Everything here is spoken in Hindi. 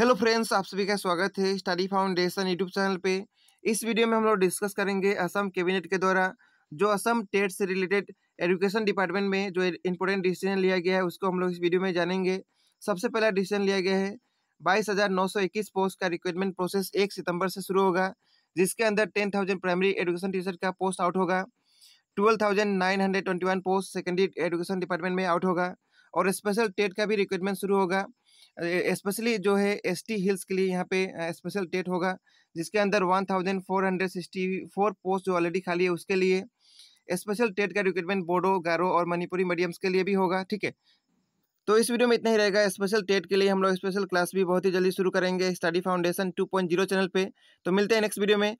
हेलो फ्रेंड्स आप सभी का स्वागत है स्टडी फाउंडेशन यूट्यूब चैनल पे इस वीडियो में हम लोग डिस्कस करेंगे असम कैबिनेट के द्वारा जो असम टेट से रिलेटेड एजुकेशन डिपार्टमेंट में जो इम्पोर्टेंट डिसीजन लिया गया है उसको हम लोग इस वीडियो में जानेंगे सबसे पहला डिसीजन लिया गया है बाईस हज़ार नौ सौ इक्कीस पोस्ट का रिक्रूटमेंट प्रोसेस एक सितम्बर से शुरू होगा जिसके अंदर ten thousand primary education teacher का पोस्ट आउट होगा twelve thousand nine hundred twenty one post secondary education department में आउट होगा और स्पेशल टेट का भी रिक्रूटमेंट शुरू होगा स्पेशली जो है एस टी हिल्स के लिए यहाँ पे स्पेशल टेट होगा जिसके अंदर one thousand four hundred sixty four post जो ऑलरेडी खाली है उसके लिए स्पेशल टेट का रिक्रूटमेंट बोडो गारो और मणिपुरी मीडियम्स के लिए भी होगा ठीक है तो इस वीडियो में इतना ही रहेगा स्पेशल टेट के लिए हम लोग स्पेशल क्लास भी बहुत ही जल्दी शुरू करेंगे स्टडी फाउंडेशन 2.0 चैनल पे तो मिलते हैं नेक्स्ट वीडियो में